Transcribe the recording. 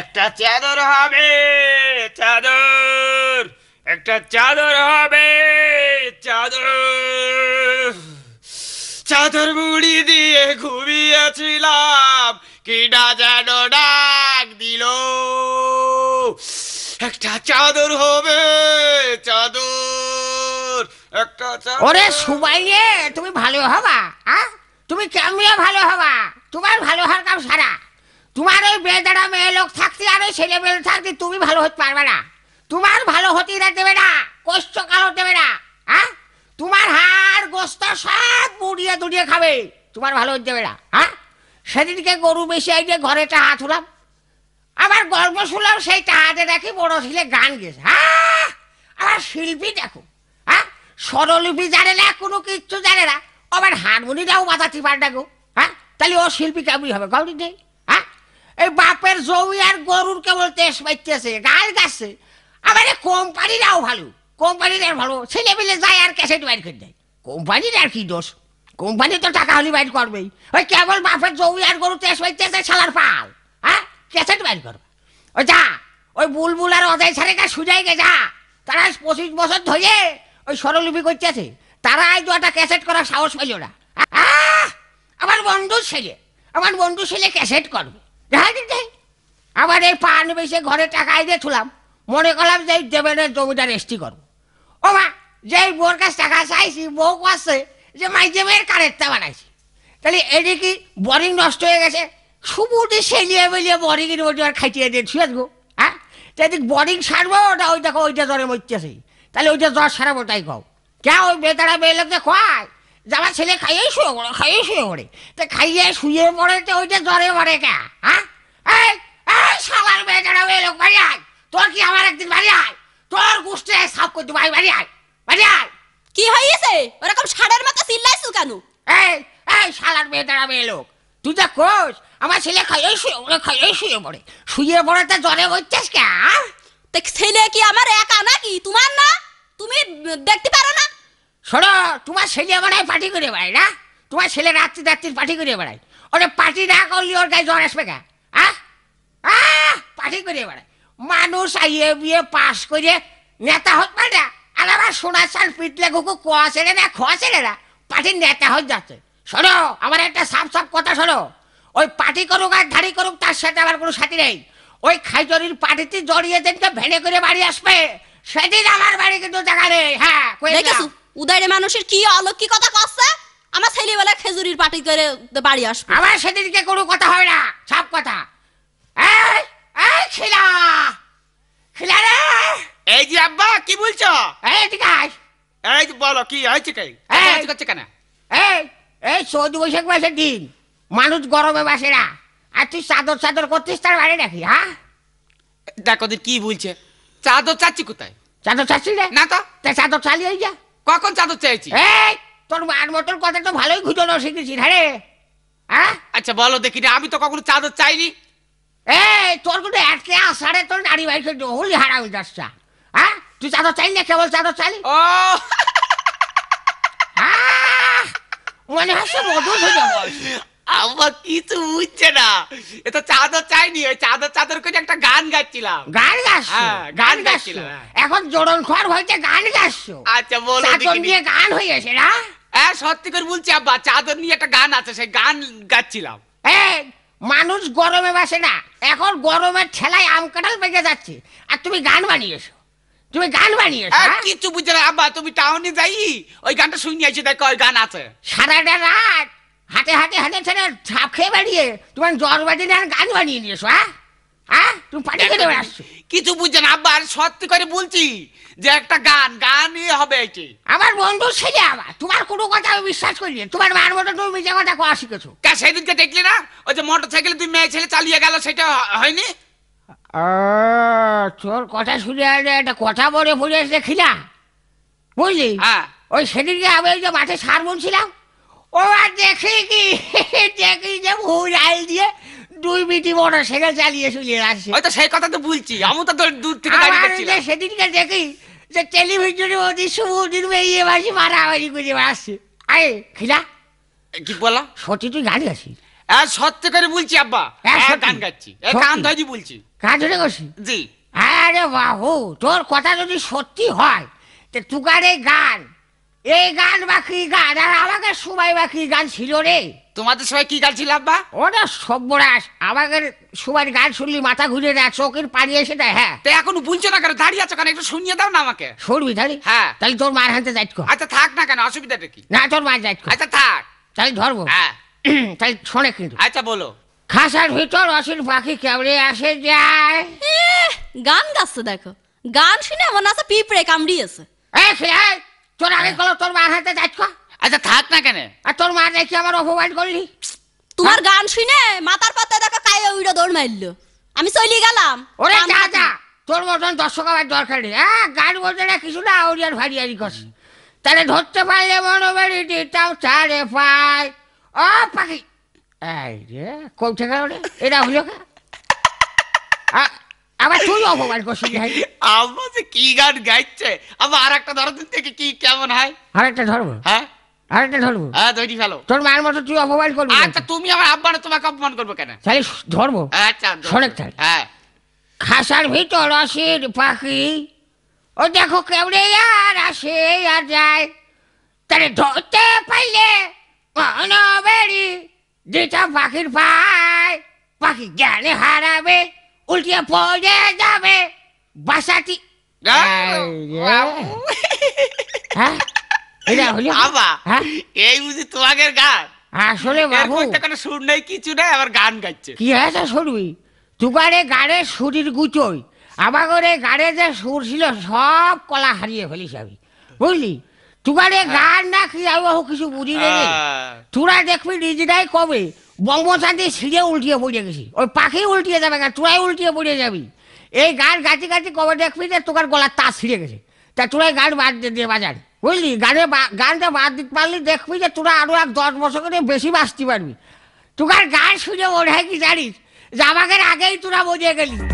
একটা চাদর হবে চাদর একটা চাদর হবে চাদর চাদর মুড়ি দিয়ে ঘুমিয়েছিলাম কিনা যেন ডাক দিল একটা চাদর হবে চাদর একটা ওরে সুবাইয়ে তুমি ভালো হবা হ্যাঁ তুমি কেমন ভালো হবা তোমার ভালো হওয়ার কাম সারা তোমার ওই বেদারা মেয়ে লোক থাকতে আর ওই ছেলে মেয়ে থাকতে তুমি ভালো হতে পারবে না তোমার ভালো হতেই না দেবে না কষ্ট কালো দেবে না হ্যাঁ তোমার হাড় গোস্ত সব মুড়িয়ে দুড়িয়ে খাবে তোমার ভালো হতে দেবে না হ্যাঁ সেদিনকে গরু বেশি যে ঘরে হাত হলাম আবার গল্প শুনলাম সেই হাতে দেখি বড় ছেলে গান গেছে হ্যাঁ আবার শিল্পী দেখো হ্যাঁ স্বরলিপি জানে না কোনো কিচ্ছু জানে না আবার হারমোনিটাও বাজাতে পারে দেখো হ্যাঁ তাহলে ও শিল্পী কেমনি হবে গৌরী নেই এই বাপের জমি আর গরুর কেবল তেজ পাইতেছে গাল গাছে আবার কোম্পানিরাও ভালো কোম্পানিরা ভালো ছেলে মিলে যায় আর ক্যাসেট বাইর করে দেয় কোম্পানির আর কি দোষ কোম্পানি তো টাকা হলি বাইর করবেই ওই কেবল বাপের জমি আর গরু তেজ পাইতেছে সালার পাল হ্যাঁ ক্যাসেট বাইর করবে ওই যা ওই বুলবুল আর অজয় সারেকা সুজাই গে যা তারা পঁচিশ বছর ধরে ওই স্বরলিপি করতেছে তারা আজ দুটা ক্যাসেট করার সাহস পাইল না আমার বন্ধু ছেলে আমার বন্ধু ছেলে ক্যাসেট করবে আবার এই পান বেশি ঘরে টাকা দিয়ে ছিলাম মনে করলাম যে দেবেনের জমিটা রেস্টি করবো ও মা যে বোর কাছে টাকা চাইছি বউ কাছে যে মাই দেবের কারেরটা বানাইছি তাহলে এটি কি বরিং নষ্ট হয়ে গেছে সুবুটি সেলিয়ে বেলিয়ে বরিংয়ের মধ্যে আর খাইটিয়ে দিয়ে ছুঁয়ে দেবো হ্যাঁ তাই বরিং সারবো ওটা ওই দেখো ওইটা জ্বরে মরতেছি তাহলে ওইটা জ্বর সারাবো তাই কও কেউ ওই বেতারা বেয়ে লোককে খোয়ায় যাবার ছেলে খাইয়েই শুয়ে পড়ে খাইয়ে শুয়ে পড়ে তা খাইয়ে শুয়ে পড়ে তো ওইটা জ্বরে মরে কে হ্যাঁ ওই লোক বাড়ি আয় তোর কি আমার একদিন বাড়ি আয় তোর গুষ্টে সাফ করতে ভাই বাড়ি আয় বাড়ি আয় কি হয়েছে ওরকম মতো চিল্লাইছু কেন এই এই মেয়ে বেচারা মেয়ে লোক তুই যা কোস আমার ছেলে খাইয়েই শুয়ে পড়ে খাইয়ে শুয়ে পড়ে শুয়ে পড়ে জ্বরে হচ্ছিস কে হ্যাঁ? ছেলে কি আমার একা নাকি তোমার না তুমি দেখতে পারো না শোনো তোমার ছেলে বেড়ায় পার্টি করে বেড়ায় না তোমার ছেলে রাত্রি রাত্রি পার্টি করে বেড়ায় ওরে পার্টি না করলে ওর গায়ে জ্বর আসবে কে পার্টি করে বেড়ায় মানুষ আইয়ে বিয়ে পাস করে নেতা হোক না আর আমার সোনার চাল পিটলে ঘুকু কোয়া ছেলে না খোয়া ছেলে না পার্টির নেতা হতে যাচ্ছে শোনো আমার একটা সাফ সাফ কথা শোনো ওই পার্টি করুক আর ধারি করুক তার সাথে আমার কোনো সাথী নেই ওই খাইজরির পার্টিতে জড়িয়ে দিনকে ভেনে করে বাড়ি আসবে সেদিন আমার বাড়ি কিন্তু জায়গা নেই হ্যাঁ উদারে মানুষের কি অলৌকিকতা করছে আমার ছেলেবেলা খেজুরির পাটি করে বাড়ি আসবে আমার সেদিনকে কোনো কথা হয় না সব কথা এই এই খিলা খিলা রে এই যে আব্বা কি বলছো এই ঠিক এই বলো কি হয়েছে কে এই করছে কেন এই এই চৌদ্দ বৈশাখ মাসের দিন মানুষ গরমে বাসে না আর তুই চাদর চাদর করছিস তার বাড়ি নাকি হ্যাঁ দেখো কি বলছে চাদর চাচ্ছি কোথায় চাদর চাচ্ছি না তো চাদর চালিয়ে যা কখন চাদর চাইছি এই তোর মার মটর কথা তো ভালোই ঘুচানো শিখেছিস হ্যাঁ রে হ্যাঁ আচ্ছা বলো দেখি না আমি তো কখনো চাদর চাইনি এই তোর কোনো আটকে আসারে তোর নারী ভাইকে হলি হারা হয়ে যাচ্ছে হ্যাঁ তুই চাদর চাইলি না কেবল চাদর চাইলি ও হ্যাঁ? মনে হচ্ছে মধুর হয়ে যাবো কিছু না এ তো চাদর চাইনি ওই চাদর চাদর করে একটা গান গাচ্ছিলাম গান হ্যাঁ গান গাচ্ছিলাম হ্যাঁ। এখন জোড়ন হয়েছে গান আচ্ছা বলো চাদর নিয়ে গান না হ্যাঁ সত্যি করে বলছি আব্বা চাদর নিয়ে একটা গান আছে সেই গান গাচ্ছিলাম মানুষ গরমে বাসে না এখন গরমের ঠেলায় আম কাঁঠাল পেকে যাচ্ছে আর তুমি গান বানিয়েছো তুমি গান বানিয়েছো হ্যাঁ, হ্যাঁ? কিছু বুঝে না আব্বা তুমি টাউনে যাই ওই গানটা শুনিয়েছি দেখো ওই গান আছে সারাটা রাত হাতে হাতে হাতে ছেড়ে ছাপ খেয়ে বেরিয়ে তোমার জ্বর বাজি আর গান বানিয়ে নিয়েছো হ্যাঁ হ্যাঁ তুমি পার্টি খেতে বেড়াচ্ছো কিছু বুঝছেন আবার সত্যি করে বলছি যে একটা গান গানই হবে এটি আমার বন্ধু ছেলে আবার তোমার কোনো কথা আমি বিশ্বাস করি তোমার মার মতো তুমি মিথ্যা কথা কোয়া শিখেছো তা সেদিনকে দেখলি না ওই যে মোটর সাইকেলে তুই মেয়ে ছেলে চালিয়ে গেল সেটা হয়নি তোর কথা শুনে একটা কথা বলে বুঝে এসে না বুঝলি হ্যাঁ ওই সেদিনকে আমি ওই যে মাঠে সার বলছিলাম ওরা দেখি কি দেখি যে ভুল দিয়ে দুই মিটি বড় সেটা চালিয়ে চলিয়ে আসছে হয়তো সেই কথা তো বলছি আমি তো তোর দূর থেকে দাঁড়িয়ে সেদিনকে দেখি যে টেলিভিশনে ওদের শুভদিন মেয়ে বাসি মারামারি করে আসছে আরে খিলা কি বলা সত্যি তুই গাড়ি আছিস আর সত্যি করে বলছি আব্বা হ্যাঁ, গান গাচ্ছি গান ধরে বলছি গান ধরে গেছি জি আরে বাহু তোর কথা যদি সত্যি হয় তো তুকারে গান এই গান বা কি গান আর আমাকে সবাই বা কি গান ছিল রে তোমাদের সবাই কি গান ছিল আব্বা ওটা সব্যরাস আমাকে সবার গান শুনলি মাথা ঘুরে না চোখের পানি এসে দেয় হ্যাঁ তো এখন বুঝছো না কেন দাঁড়িয়ে আছো কেন একটু শুনিয়ে দাও না আমাকে শুনবি তাহলে হ্যাঁ তাহলে তোর মার হাতে যাইট আচ্ছা থাক না কেন অসুবিধাটা কি না তোর মার যাইট আচ্ছা থাক তাহলে ধরবো হ্যাঁ তাহলে শোনে কিন্তু আচ্ছা বলো খাসার ভিতর অসীর পাখি কেমনে আসে যায় গান গাচ্ছে দেখো গান শুনে আমার নাচা পিঁপড়ে কামড়িয়েছে এই তোর আগে গেল হ্যাঁ। তোর মার হাতে যাচ্ছ আচ্ছা থাক না কেন আর তোর মা দেখি আমার অপমান করলি তোমার গান শুনে মাথার পাতা দেখো কায়ে উইড়ে দৌড় মারলো আমি চলি গেলাম ওরে যা যা তোর মতন দর্শক আমার দরকার নেই হ্যাঁ গান বলতে না কিছু না আউরিয়ার ভারিয়ারি করছে তাহলে ধরতে পারলে মনোবেরি দিতাম ছাড়ে পাই ও পাখি এই রে কোথায় গেল রে এটা হলো আবার তুই অপমান করছিস ভাই আম্মা যে কি গান গাইছে আবার আর একটা ধরো থেকে কি কেমন হয় আর একটা ধরবো হ্যাঁ আরেকটা ধরবো হ্যাঁ ধরি ফেলো তোর মায়ের মতো তুই অপমান করবি আচ্ছা তুমি আমার আব্বারে তোমাকে অপমান করবো কেন তাহলে ধরবো আচ্ছা সরেক হ্যাঁ খাসার ভিতর অসির পাখি ও দেখো কেমনে আর আসে আর যায় তাহলে ধরতে পাইলে অনবেরি যেটা পাখির পায় পাখি জ্ঞানে হারাবে উল্টিয়ে পড়ে যাবে বাসাটি হ্যাঁ। হ্যাঁ? হ্যাঁ? এই বুঝি তোমাদের গান আসলে বাবু কোনো সুর নেই কিছু নেই আবার গান গাইছে কি হয়েছে শুনবি তুগারে গাড়ে সুরির গুচই আবার করে গাড়ে যে সুর ছিল সব কলা হারিয়ে ফেলিস আমি বুঝলি তুগারে গান না কি আবহাওয়া কিছু বুঝি নেই তোরা দেখবি নিজেরাই কবে বঙ্গসাথী সিঁড়ে উল্টিয়ে পড়ে গেছি ওই পাখি উল্টিয়ে যাবে না তোরাই উল্টিয়ে পড়ে যাবি এই গাড় গাছি গাছি কবে দেখবি যে তোকার গলার তা ছিঁড়ে গেছে তা তোরাই গাড় বাদ দিয়ে বাজার বুঝলি গানে গাড়িটা বাদ দিতে পারলি দেখবি যে তোরা আরও এক দশ বছর করে বেশি বাঁচতে পারবি তোকার গাড় সুযোগ ওর কি জানিস জামাকের আগেই তোরা বোঝে গেলি